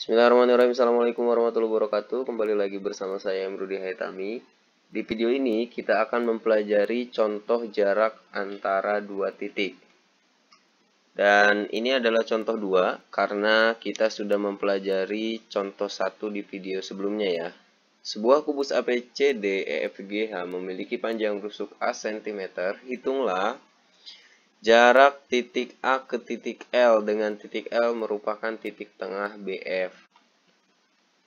Bismillahirrahmanirrahim. Assalamualaikum warahmatullahi wabarakatuh. Kembali lagi bersama saya Emrudi Haitami. Di video ini kita akan mempelajari contoh jarak antara dua titik. Dan ini adalah contoh dua karena kita sudah mempelajari contoh satu di video sebelumnya ya. Sebuah kubus ABCD EFGH memiliki panjang rusuk A cm. Hitunglah Jarak titik A ke titik L dengan titik L merupakan titik tengah BF.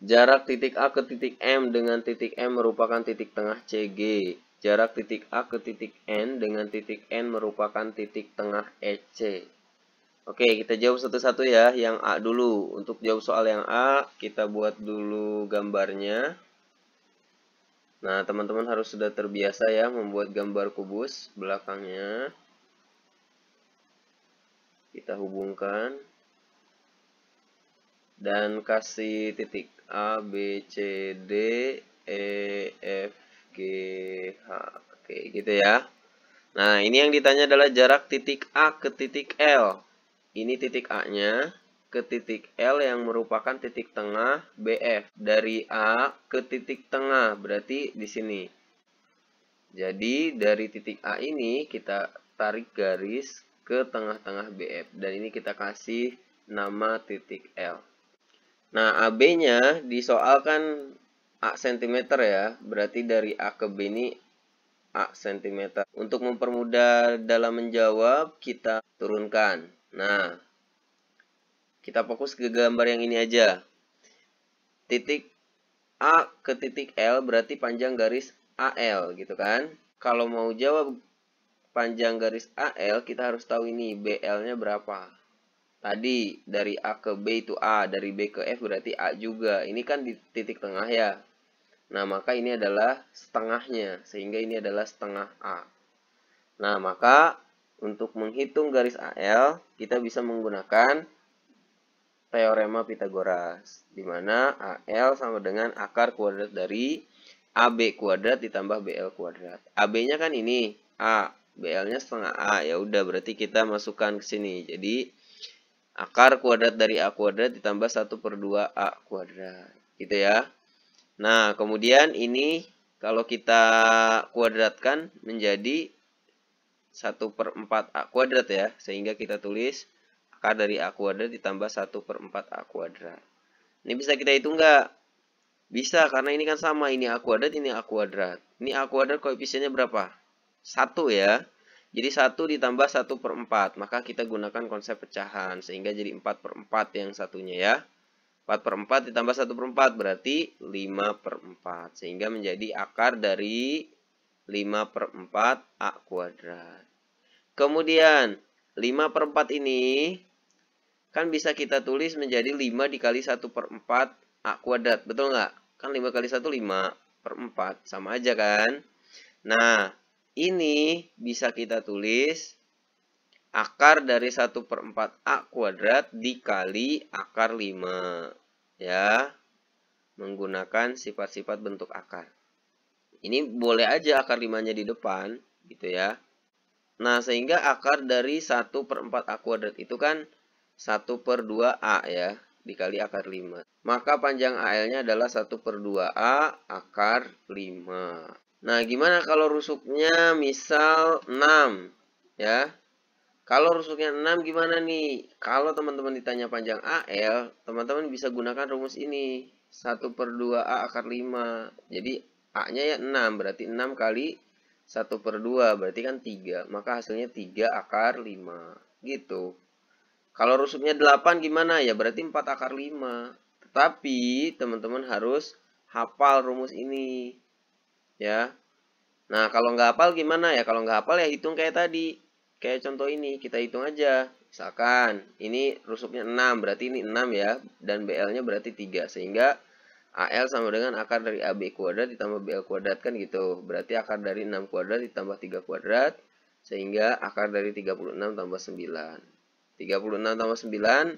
Jarak titik A ke titik M dengan titik M merupakan titik tengah CG. Jarak titik A ke titik N dengan titik N merupakan titik tengah EC. Oke, kita jawab satu-satu ya. Yang A dulu. Untuk jawab soal yang A, kita buat dulu gambarnya. Nah, teman-teman harus sudah terbiasa ya membuat gambar kubus belakangnya kita hubungkan dan kasih titik A B C D E F G H oke gitu ya nah ini yang ditanya adalah jarak titik A ke titik L ini titik A nya ke titik L yang merupakan titik tengah BF dari A ke titik tengah berarti di sini jadi dari titik A ini kita tarik garis ke tengah-tengah BF dan ini kita kasih nama titik L. Nah, AB-nya di soal kan A cm ya, berarti dari A ke B ini A cm. Untuk mempermudah dalam menjawab, kita turunkan. Nah, kita fokus ke gambar yang ini aja. Titik A ke titik L berarti panjang garis AL gitu kan. Kalau mau jawab panjang garis AL, kita harus tahu ini BL-nya berapa. Tadi dari A ke B itu A, dari B ke F berarti A juga. Ini kan di titik tengah ya. Nah, maka ini adalah setengahnya, sehingga ini adalah setengah A. Nah, maka untuk menghitung garis AL, kita bisa menggunakan teorema Pythagoras, di mana AL sama dengan akar kuadrat dari AB kuadrat ditambah BL kuadrat. AB-nya kan ini, A. BL-nya setengah A. Ya udah berarti kita masukkan ke sini. Jadi akar kuadrat dari A kuadrat ditambah 1 per 2 A kuadrat. Gitu ya. Nah, kemudian ini kalau kita kuadratkan menjadi 1 per 4 A kuadrat ya. Sehingga kita tulis akar dari A kuadrat ditambah 1 per 4 A kuadrat. Ini bisa kita hitung nggak? Bisa, karena ini kan sama. Ini A kuadrat, ini A kuadrat. Ini A kuadrat koefisiennya berapa? 1 ya. Jadi 1 ditambah 1 per 4. Maka kita gunakan konsep pecahan. Sehingga jadi 4 per 4 yang satunya ya. 4 per 4 ditambah 1 per 4 berarti 5 per 4. Sehingga menjadi akar dari 5 per 4 A kuadrat. Kemudian 5 per 4 ini kan bisa kita tulis menjadi 5 dikali 1 per 4 A kuadrat. Betul nggak? Kan 5 kali 1 5 per 4. Sama aja kan? Nah, ini bisa kita tulis akar dari 1 per 4A kuadrat dikali akar 5. Ya, menggunakan sifat-sifat bentuk akar. Ini boleh aja akar 5-nya di depan, gitu ya. Nah, sehingga akar dari 1 per 4A kuadrat itu kan 1 per 2A ya, dikali akar 5. Maka panjang AL-nya adalah 1 per 2A akar 5. Nah, gimana kalau rusuknya misal 6 ya? Kalau rusuknya 6 gimana nih? Kalau teman-teman ditanya panjang AL, teman-teman bisa gunakan rumus ini. 1 per 2A akar 5. Jadi A-nya ya 6, berarti 6 kali 1 per 2, berarti kan 3. Maka hasilnya 3 akar 5. Gitu. Kalau rusuknya 8 gimana? Ya berarti 4 akar 5. Tetapi teman-teman harus hafal rumus ini ya nah kalau nggak hafal gimana ya kalau nggak hafal ya hitung kayak tadi kayak contoh ini kita hitung aja misalkan ini rusuknya 6 berarti ini 6 ya dan BL nya berarti 3 sehingga AL sama dengan akar dari AB kuadrat ditambah BL kuadrat kan gitu. Berarti akar dari 6 kuadrat ditambah 3 kuadrat sehingga akar dari 36 tambah 9. 36 tambah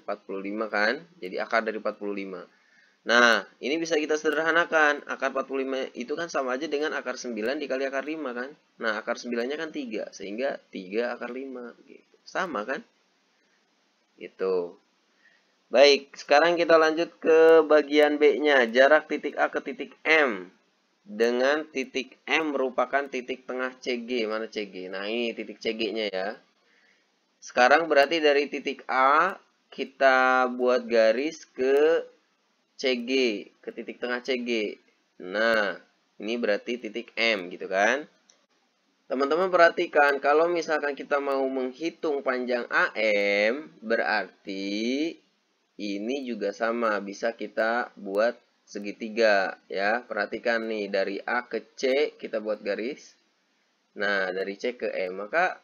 9 45 kan? Jadi akar dari 45. Nah, ini bisa kita sederhanakan. Akar 45 itu kan sama aja dengan akar 9 dikali akar 5 kan? Nah, akar 9-nya kan 3, sehingga 3 akar 5 gitu. Sama kan? itu Baik, sekarang kita lanjut ke bagian B-nya. Jarak titik A ke titik M dengan titik M merupakan titik tengah CG. Mana CG? Nah, ini titik CG-nya ya. Sekarang berarti dari titik A kita buat garis ke CG, ke titik tengah CG. Nah, ini berarti titik M gitu kan. Teman-teman perhatikan, kalau misalkan kita mau menghitung panjang AM, berarti ini juga sama, bisa kita buat segitiga ya. Perhatikan nih, dari A ke C kita buat garis. Nah, dari C ke M maka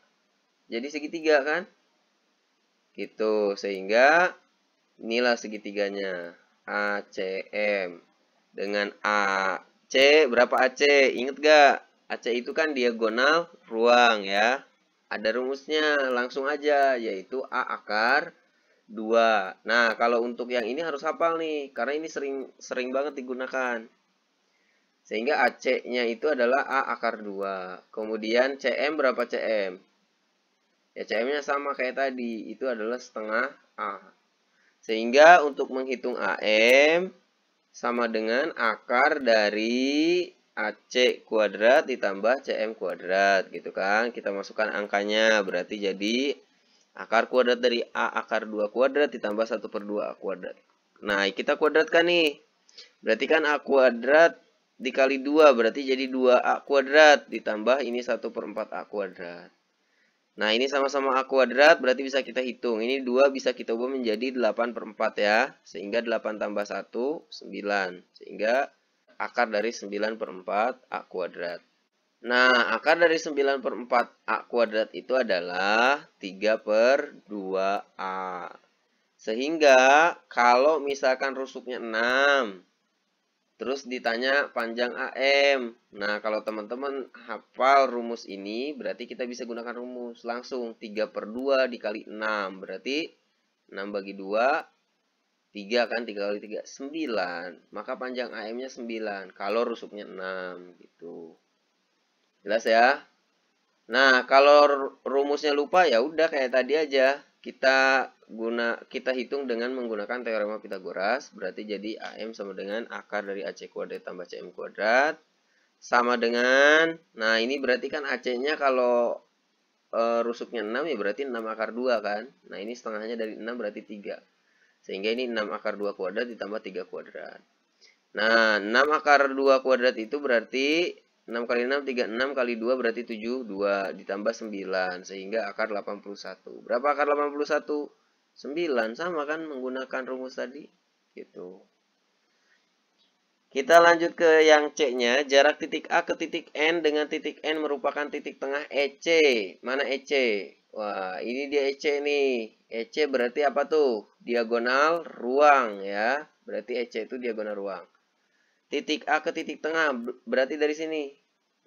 jadi segitiga kan? Gitu, sehingga inilah segitiganya. ACM. Dengan AC, berapa AC? inget gak? AC itu kan diagonal ruang ya. Ada rumusnya, langsung aja, yaitu A akar 2. Nah, kalau untuk yang ini harus hafal nih, karena ini sering sering banget digunakan. Sehingga AC-nya itu adalah A akar 2. Kemudian CM berapa CM? Ya, CM-nya sama kayak tadi, itu adalah setengah A. Sehingga untuk menghitung AM sama dengan akar dari AC kuadrat ditambah CM kuadrat gitu kan. Kita masukkan angkanya berarti jadi akar kuadrat dari A akar 2 kuadrat ditambah 1 per 2 A kuadrat. Nah kita kuadratkan nih. Berarti kan A kuadrat dikali 2 berarti jadi 2A kuadrat ditambah ini 1 per 4A kuadrat. Nah, ini sama-sama A kuadrat, berarti bisa kita hitung. Ini 2 bisa kita ubah menjadi 8 per 4 ya. Sehingga 8 tambah 1, 9. Sehingga akar dari 9 per 4 A kuadrat. Nah, akar dari 9 per 4 A kuadrat itu adalah 3 per 2A. Sehingga, kalau misalkan rusuknya 6, Terus ditanya panjang AM. Nah, kalau teman-teman hafal rumus ini, berarti kita bisa gunakan rumus langsung. 3 per 2 dikali 6. Berarti 6 bagi 2, 3 kan? 3 kali 3, 9. Maka panjang AM-nya 9. Kalau rusuknya 6, gitu. Jelas ya? Nah, kalau rumusnya lupa, ya udah kayak tadi aja. Kita guna kita hitung dengan menggunakan teorema Pitagoras berarti jadi AM sama dengan akar dari AC kuadrat tambah CM kuadrat sama dengan nah ini berarti kan AC-nya kalau e, rusuknya 6 ya berarti 6 akar 2 kan nah ini setengahnya dari 6 berarti 3 sehingga ini 6 akar 2 kuadrat ditambah 3 kuadrat nah 6 akar 2 kuadrat itu berarti 6 kali 6 36 kali 2 berarti 7 2 ditambah 9 sehingga akar 81 berapa akar 81 9 sama kan menggunakan rumus tadi gitu kita lanjut ke yang C-nya. Jarak titik A ke titik N dengan titik N merupakan titik tengah EC. Mana EC? Wah, ini dia EC nih. EC berarti apa tuh? Diagonal ruang ya. Berarti EC itu diagonal ruang. Titik A ke titik tengah berarti dari sini.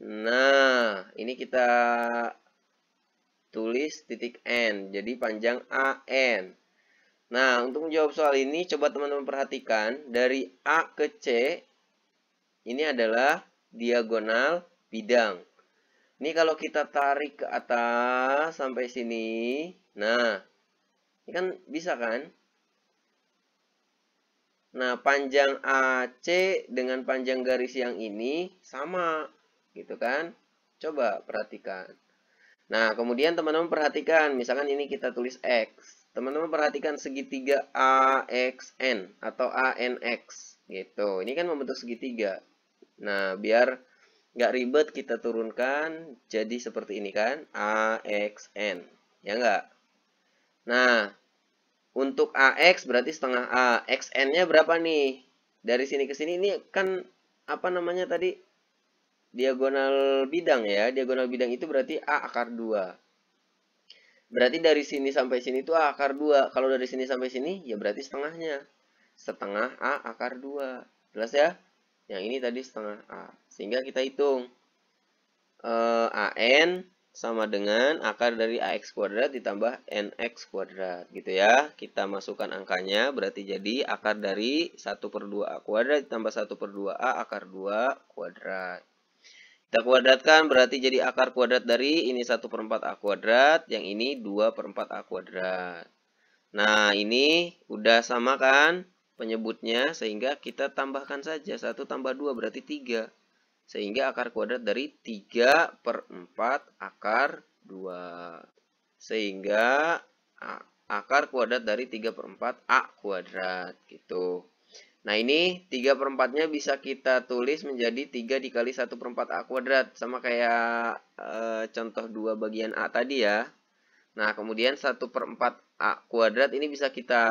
Nah, ini kita tulis titik N. Jadi panjang AN. Nah, untuk menjawab soal ini, coba teman-teman perhatikan. Dari A ke C, ini adalah diagonal bidang. Ini kalau kita tarik ke atas sampai sini. Nah, ini kan bisa kan? Nah, panjang AC dengan panjang garis yang ini sama. Gitu kan? Coba perhatikan. Nah, kemudian teman-teman perhatikan, misalkan ini kita tulis X. Teman-teman perhatikan segitiga AXN atau ANX gitu. Ini kan membentuk segitiga. Nah, biar nggak ribet kita turunkan jadi seperti ini kan, AXN. Ya nggak? Nah, untuk AX berarti setengah A. XN-nya berapa nih? Dari sini ke sini ini kan apa namanya tadi? diagonal bidang ya. Diagonal bidang itu berarti A akar 2. Berarti dari sini sampai sini itu A akar 2. Kalau dari sini sampai sini, ya berarti setengahnya. Setengah A akar 2. Jelas ya? Yang ini tadi setengah A. Sehingga kita hitung. E, eh, AN sama dengan akar dari AX kuadrat ditambah NX kuadrat gitu ya. Kita masukkan angkanya berarti jadi akar dari 1 per 2A kuadrat ditambah 1 per 2A akar 2 kuadrat. Kita kuadratkan berarti jadi akar kuadrat dari ini 1 per 4 A kuadrat, yang ini 2 per 4 A kuadrat. Nah, ini udah sama kan penyebutnya, sehingga kita tambahkan saja. 1 tambah 2 berarti 3. Sehingga akar kuadrat dari 3 per 4 akar 2. Sehingga akar kuadrat dari 3 per 4 A kuadrat. Gitu. Nah ini 3 per 4 nya bisa kita tulis menjadi 3 dikali 1 per 4 A kuadrat. Sama kayak e, contoh 2 bagian A tadi ya. Nah kemudian 1 per 4 A kuadrat ini bisa kita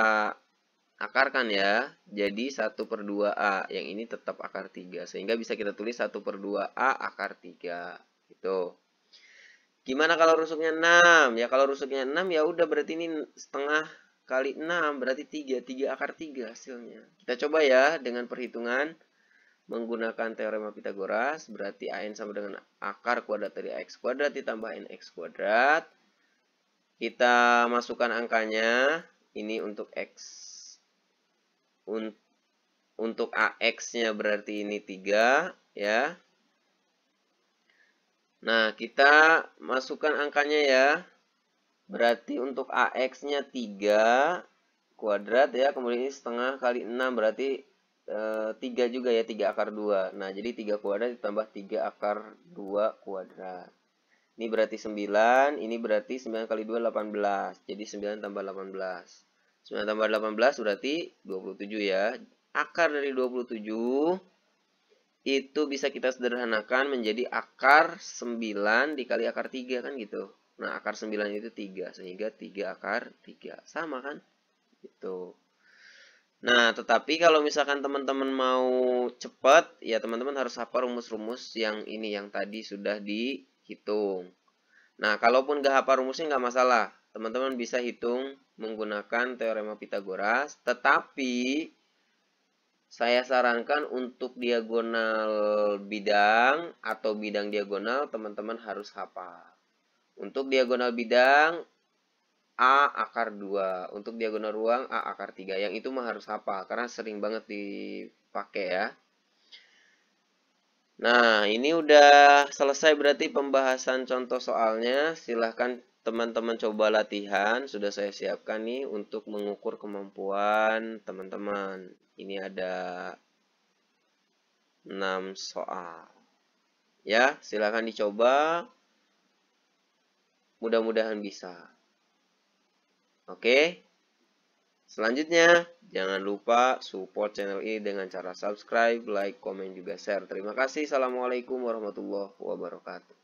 akarkan ya. Jadi 1 per 2 A. Yang ini tetap akar 3. Sehingga bisa kita tulis 1 per 2 A akar 3. Gitu. Gimana kalau rusuknya 6? Ya kalau rusuknya 6 ya udah berarti ini setengah kali 6 berarti 3, 3 akar 3 hasilnya. Kita coba ya dengan perhitungan menggunakan teorema Pitagoras, berarti AN sama dengan akar kuadrat dari AX kuadrat ditambah x kuadrat. Kita masukkan angkanya, ini untuk X. untuk AX-nya berarti ini 3, ya. Nah, kita masukkan angkanya ya. Berarti untuk AX-nya 3 kuadrat ya. Kemudian ini setengah kali 6 berarti e, eh, 3 juga ya. 3 akar 2. Nah jadi 3 kuadrat ditambah 3 akar 2 kuadrat. Ini berarti 9. Ini berarti 9 kali 2 18. Jadi 9 tambah 18. 9 tambah 18 berarti 27 ya. Akar dari 27 itu bisa kita sederhanakan menjadi akar 9 dikali akar 3 kan gitu. Nah, akar 9 itu 3, sehingga 3 akar 3. Sama kan? Gitu. Nah, tetapi kalau misalkan teman-teman mau cepat, ya teman-teman harus hafal rumus-rumus yang ini, yang tadi sudah dihitung. Nah, kalaupun nggak hafal rumusnya nggak masalah. Teman-teman bisa hitung menggunakan teorema Pitagoras, tetapi saya sarankan untuk diagonal bidang atau bidang diagonal teman-teman harus hafal. Untuk diagonal bidang A akar 2 Untuk diagonal ruang A akar 3 Yang itu mah harus hafal Karena sering banget dipakai ya Nah ini udah selesai berarti pembahasan contoh soalnya Silahkan teman-teman coba latihan Sudah saya siapkan nih untuk mengukur kemampuan teman-teman Ini ada 6 soal Ya silahkan dicoba Mudah-mudahan bisa. Oke. Selanjutnya, jangan lupa support channel ini dengan cara subscribe, like, komen, juga share. Terima kasih. Assalamualaikum warahmatullahi wabarakatuh.